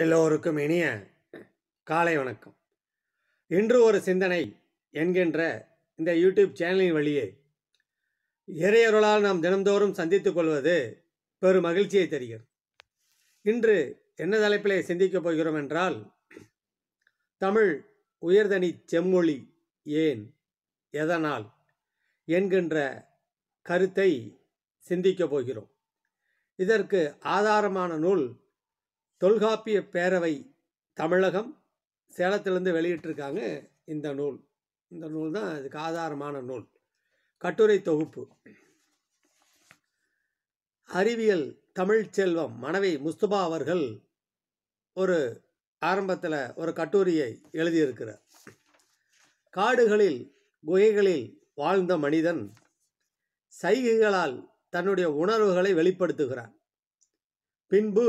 எல்லோருக்கும் இனிய காலை வணக்கம் இன்று ஒரு சிந்தனை என்கின்ற இந்த யூடியூப் சேனலின் வழியே இறையொருளால் நாம் தினந்தோறும் சந்தித்துக் கொள்வது பெரும் மகிழ்ச்சியை தருகிறது இன்று என்ன தலைப்பிலே சிந்திக்கப் போகிறோம் என்றால் தமிழ் உயர்தனி செம்மொழி ஏன் எதனால் என்கின்ற கருத்தை சிந்திக்கப் போகிறோம் இதற்கு ஆதாரமான நூல் தொல்காப்பிய பேரவை தமிழகம் சேலத்திலேருந்து வெளியிட்டிருக்காங்க இந்த நூல் இந்த நூல் தான் இதுக்கு ஆதாரமான நூல் கட்டுரை தொகுப்பு அறிவியல் தமிழ் செல்வம் மனைவி முஸ்துபா அவர்கள் ஒரு ஆரம்பத்தில் ஒரு கட்டுரையை எழுதியிருக்கிறார் காடுகளில் குகைகளில் வாழ்ந்த மனிதன் சைகைகளால் தன்னுடைய உணர்வுகளை வெளிப்படுத்துகிறான் பின்பு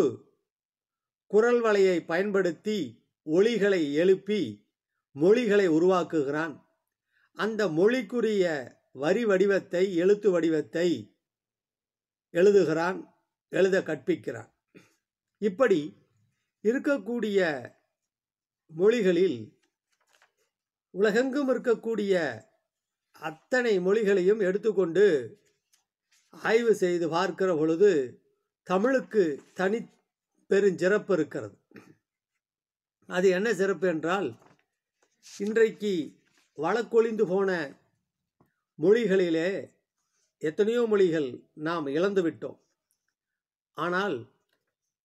குரல் வலையை பயன்படுத்தி ஒளிகளை எழுப்பி மொழிகளை உருவாக்குகிறான் அந்த மொழிக்குரிய வரி வடிவத்தை எழுத்து வடிவத்தை எழுதுகிறான் எழுத கற்பிக்கிறான் இப்படி இருக்கக்கூடிய மொழிகளில் உலகெங்கும் இருக்கக்கூடிய அத்தனை மொழிகளையும் எடுத்துக்கொண்டு ஆய்வு செய்து பார்க்கிற பொழுது தமிழுக்கு தனி பெருஞ்சிறப்பு இருக்கிறது அது என்ன சிறப்பு என்றால் இன்றைக்கு வழக்கொழிந்து போன மொழிகளிலே எத்தனையோ மொழிகள் நாம் இழந்துவிட்டோம் ஆனால்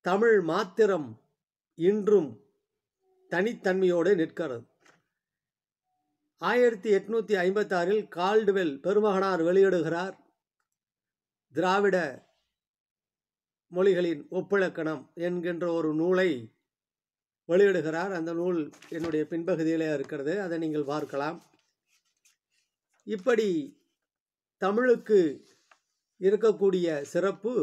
தமிழ் மாத்திரம் இன்றும் தனித்தன்மையோடு நிற்கிறது ஆயிரத்தி எட்நூற்றி ஐம்பத்தாறில் கால்டுவெல் பெருமகனார் வெளியிடுகிறார் திராவிட மொழிகளின் ஒப்பிலக்கணம் என்கின்ற ஒரு நூலை வெளியிடுகிறார் அந்த நூல் என்னுடைய பின்பகுதியிலே இருக்கிறது அதை நீங்கள் பார்க்கலாம் இப்படி தமிழுக்கு இருக்கக்கூடிய சிறப்பு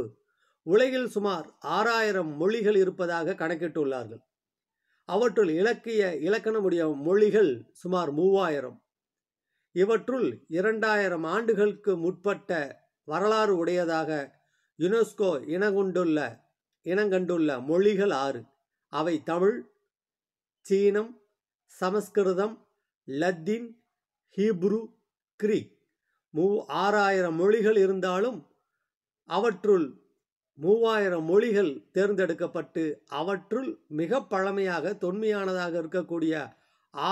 உலகில் சுமார் ஆறாயிரம் மொழிகள் இருப்பதாக கணக்கிட்டுள்ளார்கள் அவற்றுள் இலக்கிய இலக்கணமுடைய மொழிகள் சுமார் மூவாயிரம் இவற்றுள் இரண்டாயிரம் ஆண்டுகளுக்கு முற்பட்ட வரலாறு உடையதாக யுனெஸ்கோ இனங்கொண்டுள்ள இனங்கண்டுள்ள மொழிகள் ஆறு அவை தமிழ் சீனம் சமஸ்கிருதம் லத்தீன் ஹீப்ரு கிரீக் மூ ஆறாயிரம் மொழிகள் இருந்தாலும் அவற்றுள் மூவாயிரம் மொழிகள் தேர்ந்தெடுக்கப்பட்டு அவற்றுள் மிக பழமையாக தொன்மையானதாக இருக்கக்கூடிய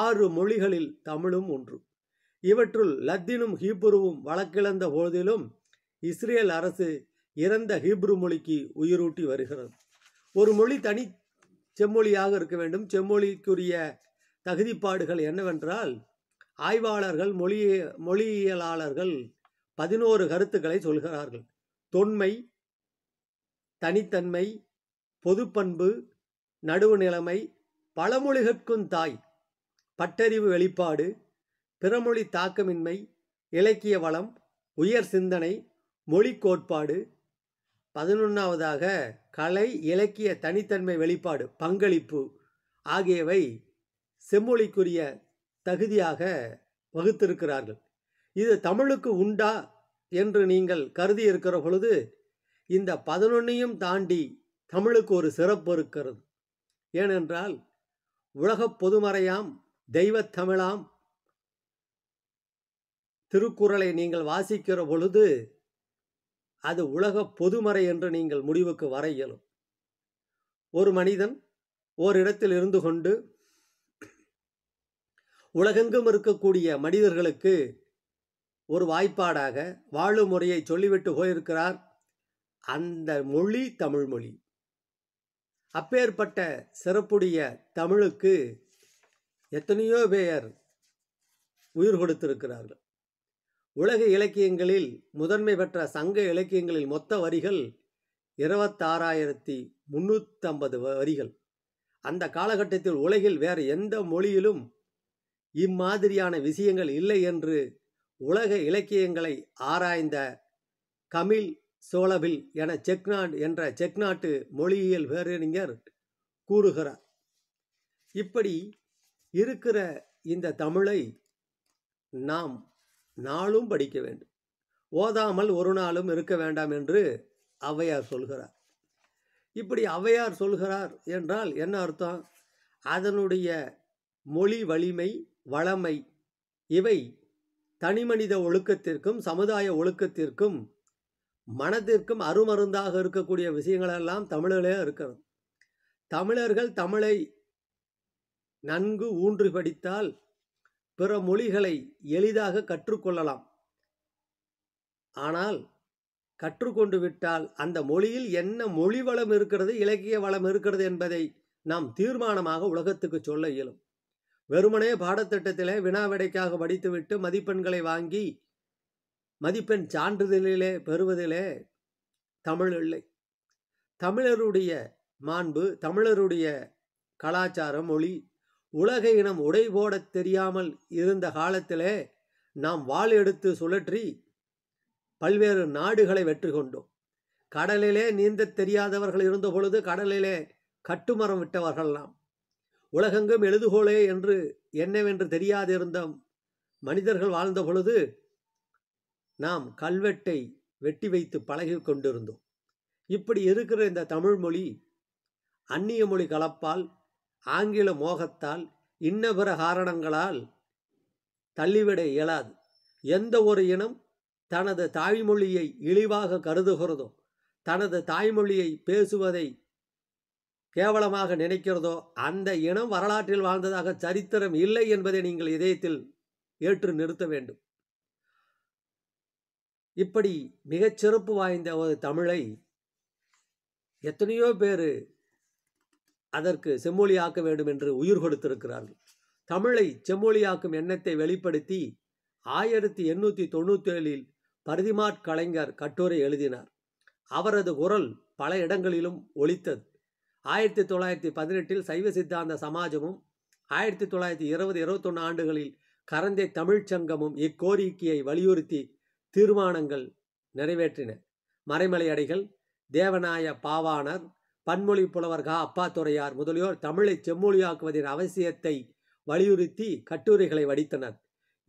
ஆறு மொழிகளில் தமிழும் ஒன்று இவற்றுள் லத்தீனும் ஹீப்ருவும் வழக்கிழந்த போதிலும் இஸ்ரேல் அரசு இறந்த ஹீப்ரு மொழிக்கு உயிரூட்டி வருகிறது ஒரு மொழி தனி செம்மொழியாக இருக்க வேண்டும் செம்மொழிக்குரிய தகுதிப்பாடுகள் என்னவென்றால் ஆய்வாளர்கள் மொழிய மொழியியலாளர்கள் பதினோரு கருத்துக்களை சொல்கிறார்கள் தொன்மை தனித்தன்மை பொதுப்பண்பு நடுவு நிலைமை பழமொழிகற்கும் தாய் பட்டறிவு வெளிப்பாடு பிறமொழி தாக்கமின்மை இலக்கிய வளம் உயர் சிந்தனை மொழி கோட்பாடு பதினொன்றாவதாக கலை இலக்கிய தனித்தன்மை வெளிப்பாடு பங்களிப்பு ஆகியவை செம்மொழிக்குரிய தகுதியாக வகுத்திருக்கிறார்கள் இது தமிழுக்கு உண்டா என்று நீங்கள் கருதி இருக்கிற பொழுது இந்த பதினொன்னையும் தாண்டி தமிழுக்கு ஒரு சிறப்பு இருக்கிறது ஏனென்றால் உலகப் பொதுமறையாம் தெய்வத்தமிழாம் தமிழாம் திருக்குறளை நீங்கள் வாசிக்கிற பொழுது அது உலக பொதுமறை என்று நீங்கள் முடிவுக்கு வர இயலும் ஒரு மனிதன் ஓரிடத்தில் இருந்து கொண்டு உலகெங்கும் இருக்கக்கூடிய மனிதர்களுக்கு ஒரு வாய்ப்பாடாக வாழும் முறையை சொல்லிவிட்டு போயிருக்கிறார் அந்த மொழி தமிழ் மொழி அப்பேற்பட்ட சிறப்புடைய தமிழுக்கு எத்தனையோ பேர் உயிர் கொடுத்திருக்கிறார்கள் உலக இலக்கியங்களில் முதன்மை பெற்ற சங்க இலக்கியங்களில் மொத்த வரிகள் இருபத்தாறாயிரத்தி முன்னூற்றம்பது வரிகள் அந்த காலகட்டத்தில் உலகில் வேறு எந்த மொழியிலும் இம்மாதிரியான விஷயங்கள் இல்லை என்று உலக இலக்கியங்களை ஆராய்ந்த கமில் சோழபில் என செக்நாட் என்ற செக்நாட்டு மொழியியல் பேரறிஞர் கூறுகிறார் இப்படி இருக்கிற இந்த தமிழை நாம் நாளும் படிக்க வேண்டும் ஓதாமல் ஒரு நாளும் இருக்க வேண்டாம் என்று ஔவையார் சொல்கிறார் இப்படி ஔவையார் சொல்கிறார் என்றால் என்ன அர்த்தம் அதனுடைய மொழி வலிமை வளமை இவை தனிமனித ஒழுக்கத்திற்கும் சமுதாய ஒழுக்கத்திற்கும் மனதிற்கும் அருமருந்தாக இருக்கக்கூடிய விஷயங்களெல்லாம் தமிழர்களே இருக்கிறது தமிழர்கள் தமிழை நன்கு ஊன்றி படித்தால் பிற மொழிகளை எளிதாக கற்றுக்கொள்ளலாம் ஆனால் கற்றுக்கொண்டு விட்டால் அந்த மொழியில் என்ன மொழி வளம் இருக்கிறது இலக்கிய வளம் இருக்கிறது என்பதை நாம் தீர்மானமாக உலகத்துக்கு சொல்ல இயலும் வெறுமனே பாடத்திட்டத்திலே வினாவிடைக்காக படித்துவிட்டு மதிப்பெண்களை வாங்கி மதிப்பெண் சான்றிதழிலே பெறுவதிலே தமிழ் இல்லை தமிழருடைய மாண்பு தமிழருடைய கலாச்சாரம் மொழி உலக இனம் உடை போடத் தெரியாமல் இருந்த காலத்திலே நாம் வாள் எடுத்து சுழற்றி பல்வேறு நாடுகளை வெற்றி கொண்டோம் கடலிலே நீந்த தெரியாதவர்கள் இருந்த பொழுது கடலிலே கட்டுமரம் விட்டவர்கள் நாம் உலகெங்கும் எழுதுகோளே என்று என்னவென்று தெரியாதிருந்த மனிதர்கள் வாழ்ந்த பொழுது நாம் கல்வெட்டை வெட்டி வைத்து பழகி கொண்டிருந்தோம் இப்படி இருக்கிற இந்த தமிழ்மொழி அந்நிய மொழி கலப்பால் ஆங்கில மோகத்தால் இன்ன காரணங்களால் தள்ளிவிட இயலாது எந்த ஒரு இனம் தனது தாய்மொழியை இழிவாக கருதுகிறதோ தனது தாய்மொழியை பேசுவதை கேவலமாக நினைக்கிறதோ அந்த இனம் வரலாற்றில் வாழ்ந்ததாக சரித்திரம் இல்லை என்பதை நீங்கள் இதயத்தில் ஏற்று நிறுத்த வேண்டும் இப்படி மிகச்சிறப்பு வாய்ந்த ஒரு தமிழை எத்தனையோ பேர் அதற்கு செம்மொழியாக்க வேண்டும் என்று உயிர் கொடுத்திருக்கிறார்கள் தமிழை செம்மொழியாக்கும் எண்ணத்தை வெளிப்படுத்தி ஆயிரத்தி எண்ணூற்றி ஏழில் பரிதிமாட் கலைஞர் கட்டுரை எழுதினார் அவரது குரல் பல இடங்களிலும் ஒலித்தது ஆயிரத்தி தொள்ளாயிரத்தி பதினெட்டில் சைவ சித்தாந்த சமாஜமும் ஆயிரத்தி தொள்ளாயிரத்தி இருபது இருபத்தொன்று ஆண்டுகளில் கரந்தை தமிழ்ச்சங்கமும் இக்கோரிக்கையை வலியுறுத்தி தீர்மானங்கள் நிறைவேற்றின மறைமலை அடிகள் தேவநாய பாவாணர் பன்மொழி புலவர் கா அப்பாத்துறையார் முதலியோர் தமிழை செம்மொழியாக்குவதின் அவசியத்தை வலியுறுத்தி கட்டுரைகளை வடித்தனர்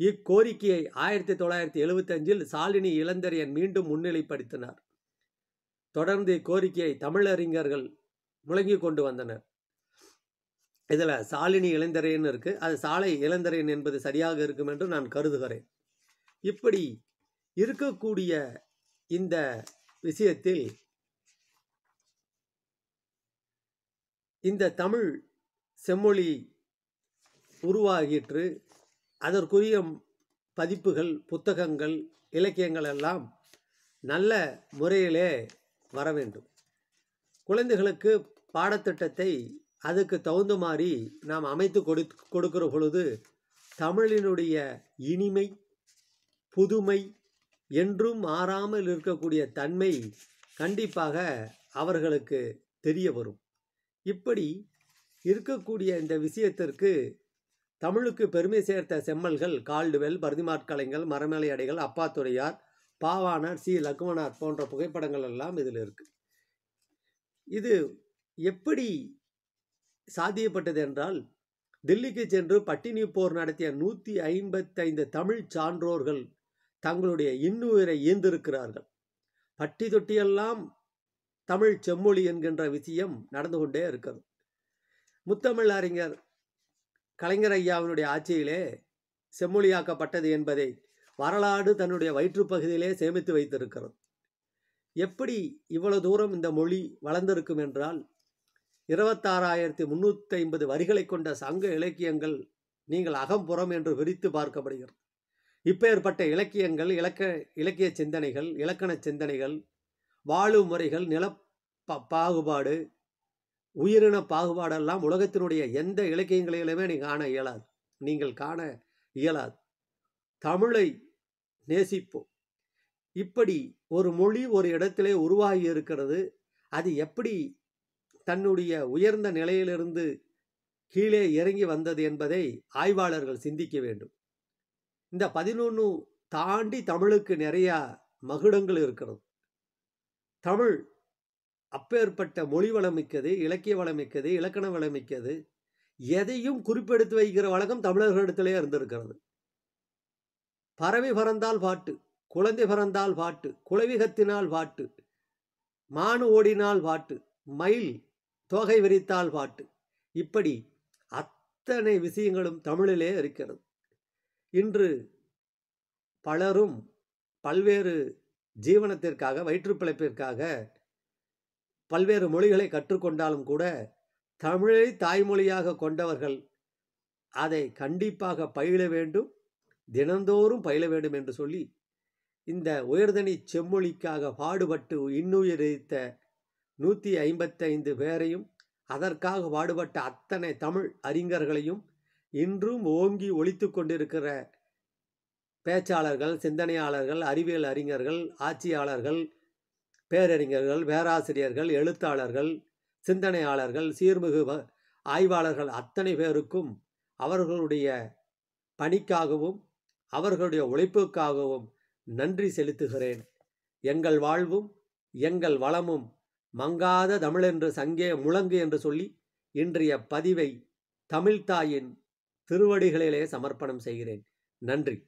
இக்கோரிக்கையை ஆயிரத்தி தொள்ளாயிரத்தி எழுபத்தஞ்சில் சாலினி இளந்தரையன் மீண்டும் முன்னிலைப்படுத்தினார் தொடர்ந்து இக்கோரிக்கையை தமிழறிஞர்கள் முழங்கி கொண்டு வந்தனர் இதில் சாலினி இளந்தரையன் இருக்குது அது சாலை இளந்தரையன் என்பது சரியாக இருக்கும் என்று நான் கருதுகிறேன் இப்படி இருக்கக்கூடிய இந்த விஷயத்தில் இந்த தமிழ் செம்மொழி உருவாகிற்று அதற்குரிய பதிப்புகள் புத்தகங்கள் இலக்கியங்கள் எல்லாம் நல்ல முறையிலே வர வேண்டும் குழந்தைகளுக்கு பாடத்திட்டத்தை அதுக்கு தகுந்த மாதிரி நாம் அமைத்து கொடு கொடுக்கிற பொழுது தமிழினுடைய இனிமை புதுமை என்றும் மாறாமல் இருக்கக்கூடிய தன்மை கண்டிப்பாக அவர்களுக்கு தெரிய வரும் இப்படி இருக்கக்கூடிய இந்த விஷயத்திற்கு தமிழுக்கு பெருமை சேர்த்த செம்மல்கள் கால்டுவெல் பரதிமாட்கலைஞர் மரமலை அடைகள் அப்பாத்துறையார் பாவானார் சி லக்மநாத் போன்ற புகைப்படங்கள் எல்லாம் இதில் இருக்கு இது எப்படி சாத்தியப்பட்டது என்றால் தில்லிக்கு சென்று பட்டினி போர் நடத்திய நூற்றி ஐம்பத்தைந்து தமிழ் சான்றோர்கள் தங்களுடைய இன்னுயிரை ஈந்திருக்கிறார்கள் பட்டி தொட்டியெல்லாம் தமிழ் செம்மொழி என்கின்ற விஷயம் நடந்து கொண்டே இருக்கிறது முத்தமிழ் அறிஞர் கலைஞர் ஐயாவினுடைய ஆட்சியிலே செம்மொழியாக்கப்பட்டது என்பதை வரலாறு தன்னுடைய வயிற்றுப்பகுதியிலே சேமித்து வைத்திருக்கிறது எப்படி இவ்வளவு தூரம் இந்த மொழி வளர்ந்திருக்கும் என்றால் இருபத்தாறாயிரத்தி முந்நூற்றி ஐம்பது வரிகளை கொண்ட சங்க இலக்கியங்கள் நீங்கள் அகம்புறம் என்று விரித்து பார்க்கப்படுகிறது இப்பேற்பட்ட இலக்கியங்கள் இலக்க இலக்கிய சிந்தனைகள் இலக்கண சிந்தனைகள் வாழும் முறைகள் நில பாகுபாடு உயிரின பாகுபாடெல்லாம் உலகத்தினுடைய எந்த இலக்கியங்களிலுமே நீ காண இயலாது நீங்கள் காண இயலாது தமிழை நேசிப்போம் இப்படி ஒரு மொழி ஒரு இடத்திலே உருவாகி இருக்கிறது அது எப்படி தன்னுடைய உயர்ந்த நிலையிலிருந்து கீழே இறங்கி வந்தது என்பதை ஆய்வாளர்கள் சிந்திக்க வேண்டும் இந்த பதினொன்று தாண்டி தமிழுக்கு நிறையா மகுடங்கள் இருக்கிறது தமிழ் அப்பேற்பட்ட மொழி வளமிக்கது இலக்கிய வளமிக்கது இலக்கண வளமிக்கது எதையும் குறிப்பெடுத்து வைக்கிற வழக்கம் தமிழர்களிடத்திலே இருந்திருக்கிறது பறவை பறந்தால் பாட்டு குழந்தை பறந்தால் பாட்டு குலவிகத்தினால் பாட்டு மானு ஓடினால் பாட்டு மயில் தோகை விரித்தால் பாட்டு இப்படி அத்தனை விஷயங்களும் தமிழிலே இருக்கிறது இன்று பலரும் பல்வேறு ஜீவனத்திற்காக வயிற்றுப்பிழைப்பிற்காக பல்வேறு மொழிகளை கற்றுக்கொண்டாலும் கூட தமிழை தாய்மொழியாக கொண்டவர்கள் அதை கண்டிப்பாக பயில வேண்டும் தினந்தோறும் பயில வேண்டும் என்று சொல்லி இந்த உயர்தனி செம்மொழிக்காக பாடுபட்டு இன்னுயிரித்த நூற்றி ஐம்பத்தைந்து பேரையும் அதற்காக பாடுபட்ட அத்தனை தமிழ் அறிஞர்களையும் இன்றும் ஓங்கி ஒழித்து கொண்டிருக்கிற பேச்சாளர்கள் சிந்தனையாளர்கள் அறிவியல் அறிஞர்கள் ஆட்சியாளர்கள் பேரறிஞர்கள் பேராசிரியர்கள் எழுத்தாளர்கள் சிந்தனையாளர்கள் சீர்மிகு ஆய்வாளர்கள் அத்தனை பேருக்கும் அவர்களுடைய பணிக்காகவும் அவர்களுடைய உழைப்புக்காகவும் நன்றி செலுத்துகிறேன் எங்கள் வாழ்வும் எங்கள் வளமும் மங்காத தமிழென்று சங்கே முழங்கு என்று சொல்லி இன்றைய பதிவை தமிழ்தாயின் திருவடிகளிலே சமர்ப்பணம் செய்கிறேன் நன்றி